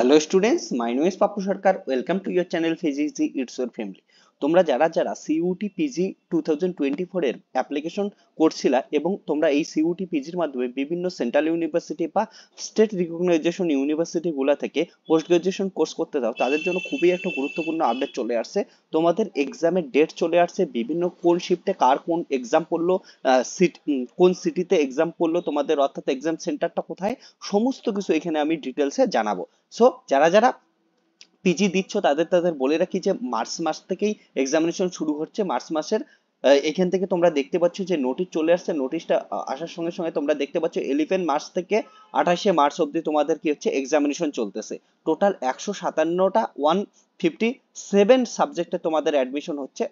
Hello students, my name is Papu Sarkar. Welcome to your channel Physics the It's Your Family. তোমরা যারা যারা CUET PG two thousand twenty ফোরের application করছিলা এবং তোমরা এই সিইউটি পিজির মাধ্যমে বিভিন্ন সেন্ট্রাল ইউনিভার্সিটি বা স্টেট রিকগনাইজেশন ইউনিভার্সিটিগুলো থেকে পোস্ট গ্রাজুয়েশন কোর্স করতে চাও তাদের জন্য খুবই একটা গুরুত্বপূর্ণ আপডেট চলে আসছে তোমাদের এক্সামের ডেট চলে আসছে বিভিন্ন কোন শিফটে কার কোন এক্সাম পড়লো সিট কোন সিটিতে এক্সাম পড়লো তোমাদের অর্থাৎ এক্সাম সেন্টারটা কোথায় সমস্ত কিছু এখানে আমি ডিটেলসে জানাবো সো যারা যারা পিজি দিচ্ছ তাদের তাদের বলে রাখি যে মার্চ মাস থেকেই এক্সামিনেশন শুরু হচ্ছে মার্চ মাসের এখান থেকে তোমরা দেখতে পাচ্ছ যে নোটিশ চলে আসছে নোটিশটা আসার সঙ্গে সঙ্গে তোমরা দেখতে পাচ্ছ ইলেভেন মার্চ থেকে আঠাশে মার্চ অব্দি তোমাদের কি হচ্ছে এক্সামিনেশন চলতেছে টোটাল একশো সাতান্নটা ওয়ান ফিফটি সেভেন সাবজেক্টে তোমাদের অ্যাডমিশন হচ্ছে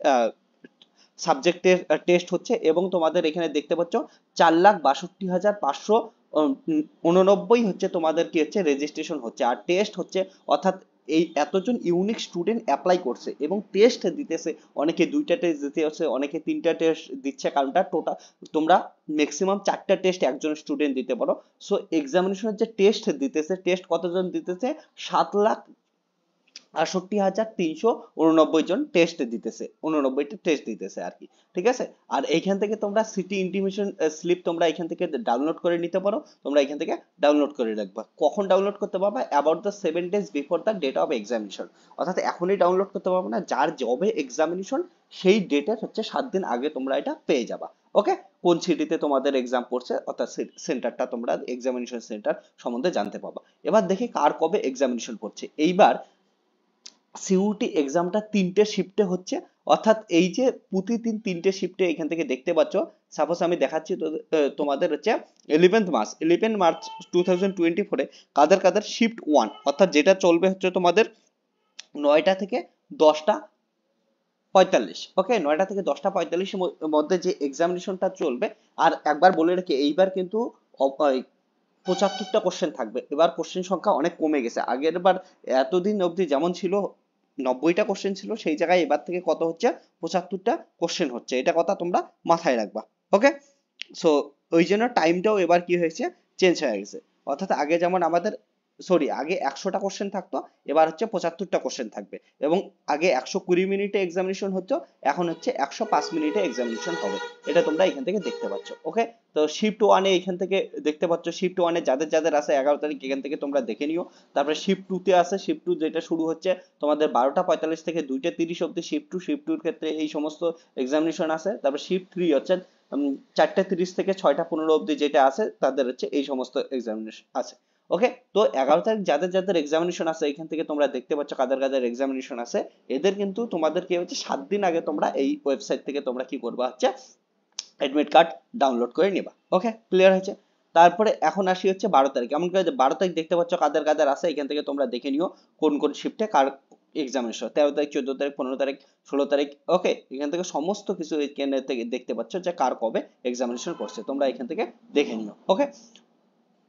সাবজেক্টের টেস্ট হচ্ছে এবং তোমাদের এখানে দেখতে পাচ্ছ চার লাখ বাষট্টি হাজার পাঁচশো উননব্বই হচ্ছে তোমাদের কি হচ্ছে রেজিস্ট্রেশন হচ্ছে আর টেস্ট হচ্ছে অর্থাৎ এই এতজন ইউনিক স্টুডেন্ট অ্যাপ্লাই করছে এবং টেস্ট দিতেছে অনেকে দুইটা টেস্ট দিতে হচ্ছে অনেকে তিনটা টেস্ট দিচ্ছে কারণটা টোটাল তোমরা ম্যাক্সিমাম চারটা টেস্ট একজন স্টুডেন্ট দিতে পারো সো এক্সামিনেশনের যে টেস্ট দিতেছে টেস্ট কতজন দিতেছে সাত লাখ আটষট্টি হাজার তিনশো উননব্বই জন টেস্ট দিতেছে উননব্বইটা টেস্ট দিতেছে আর কি ঠিক আছে আর এইখান থেকে তোমরা সিটি ইন্টিমেশন স্লিপ তোমরা এখান থেকে ডাউনলোড করে নিতে পারো তোমরা এখান থেকে ডাউনলোড করে রাখবা কখন ডাউনলোড করতে পারবা about the seven days before the date of examination অর্থাৎ এখনই ডাউনলোড করতে পারবে না যার জবে এক্সামিনেশন সেই ডেটের হচ্ছে সাত দিন আগে তোমরা এটা পেয়ে যাবা ওকে কোন সিটিতে তোমাদের এক্সাম পড়ছে অর্থাৎ সেন্টারটা তোমরা এক্সামিনেশন সেন্টার সম্বন্ধে জানতে পাবা এবার দেখি কার কবে এক্সামিনেশন পড়ছে এইবার সিউটি এক্সামটা তিনটে শিফটে হচ্ছে অর্থাৎ এই যে প্রতিদিন তিনটে শিফটে এখান থেকে দেখতে পাচ্ছ সাপোজ আমি দেখাচ্ছি তোমাদের হচ্ছে eleventh March eleven March two twenty ফোরে কাদের কাদের শিফট ওয়ান অর্থাৎ যেটা চলবে হচ্ছে তোমাদের নয়টা থেকে দশটা পঁয়তাল্লিশ ওকে নয়টা থেকে দশটা পঁয়তাল্লিশের মধ্যে যে এক্সামিনেশনটা চলবে আর একবার বলে রেখে এইবার কিন্তু পঁচাত্তরটা কোশ্চেন থাকবে এবার কোশ্চেন সংখ্যা অনেক কমে গেছে আগের বার এতদিন অবধি যেমন ছিল নব্বইটা কোশ্চেন ছিল সেই জায়গায় এবার থেকে কত হচ্ছে পঁচাত্তরটা কোশ্চেন হচ্ছে এটা কথা তোমরা মাথায় রাখবা ওকে সো ওই জন্য টাইমটাও এবার কি হয়েছে চেঞ্জ হয়ে গেছে অর্থাৎ আগে যেমন আমাদের সরি আগে একশোটা কোশ্চেন থাকতো এবার হচ্ছে পঁচাত্তরটা কোশ্চেন থাকবে এবং আগে একশো কুড়ি মিনিটে এক্সামিনেশন হতো এখন হচ্ছে একশো পাঁচ মিনিটে এক্সামিনেশন হবে এটা তোমরা এখান থেকে দেখতে পাচ্ছ ওকে তো শিফট ওয়ানে এখান থেকে দেখতে পাচ্ছ শিফট ওয়ানে যাদের যাদের আছে এগারো তারিখ এখান থেকে তোমরা দেখে নিও তারপরে শিফট টুতে আছে শিফট টু যেটা শুরু হচ্ছে তোমাদের বারোটা পঁয়তাল্লিশ থেকে দুইটা তিরিশ অব্দি শিফট টু শিফট টুর ক্ষেত্রে এই সমস্ত এক্সামিনেশন আছে তারপরে শিফট থ্রি হচ্ছে চারটে তিরিশ থেকে ছয়টা পনেরো অব্দি যেটা আছে তাদের হচ্ছে এই সমস্ত এক্সামিনেশন আছে ওকে তো এগারো তারিখ যাদের যাদের এক্সামিনেশন আছে এখান থেকে তোমরা দেখতে পাচ্ছ কাদের কাদের এক্সামিনেশন আছে এদের কিন্তু তোমাদের কি হচ্ছে সাত দিন আগে তোমরা এই ওয়েবসাইট থেকে তোমরা কি করবা হচ্ছে অ্যাডমিট কার্ড ডাউনলোড করে নিবা ওকে ক্লিয়ার হয়েছে তারপরে এখন আসি হচ্ছে বারো তারিখ এমন কি বারো তারিখ দেখতে পাচ্ছ কাদের কাদের আছে এখান থেকে তোমরা দেখে নিও কোন কোন শিফটে কার এক্সামিনেশন তেরো তারিখ চোদ্দ তারিখ পনেরো তারিখ ষোলো তারিখ ওকে এখান থেকে সমস্ত কিছু এখানে থেকে দেখতে পাচ্ছ যে কার কবে এক্সামিনেশন করছে তোমরা এখান থেকে দেখে নিও ওকে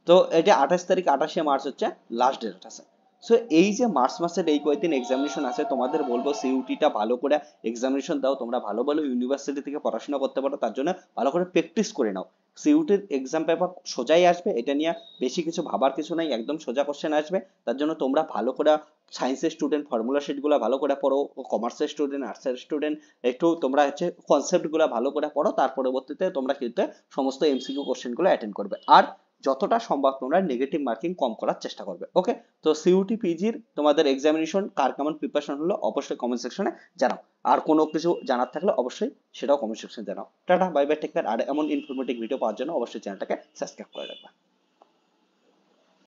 তো এটা আঠাশ তারিখ আঠাশে মার্চ হচ্ছে লাস্ট ডেট আছে সো এই যে মার্চ মাসের এই কয়েকদিন এক্সামিনেশন আছে তোমাদের বলবো সিউটিটা ভালো করে এক্সামিনেশন দাও তোমরা ভালো ভালো ইউনিভার্সিটি থেকে পড়াশোনা করতে পারো তার জন্য ভালো করে প্র্যাকটিস করে নাও সিউটির এক্সাম পেপার সোজাই আসবে এটা নিয়ে বেশি কিছু ভাবার কিছু নাই একদম সোজা কোশ্চেন আসবে তার জন্য তোমরা ভালো করে সায়েন্সের স্টুডেন্ট ফর্মুলা শিটগুলো ভালো করে পড়ো কমার্সের স্টুডেন্ট আর্টসের স্টুডেন্ট একটু তোমরা হচ্ছে কনসেপ্টগুলো ভালো করে পড়ো তার পরবর্তীতে তোমরা কিন্তু সমস্ত এমসিকিউ কোশ্চেনগুলো অ্যাটেন্ড করবে আর যতটা সম্ভব তোমরা নেগেটিভ মার্কিং কম করার চেষ্টা করবে ওকে তো সিইউটি পিজির তোমাদের এক্সামিনেশন কার কেমন প্রিপারেশন হলো অবশ্যই কমেন্ট সেকশনে জানাও আর কোনো কিছু জানার থাকলে অবশ্যই সেটাও কমেন্ট সেকশনে জানাও টাটা বাই বাই টেক কেয়ার আর এমন ইনফরমেটিভ ভিডিও পাওয়ার জন্য অবশ্যই চ্যানেলটাকে সাবস্ক্রাইব করে রাখবা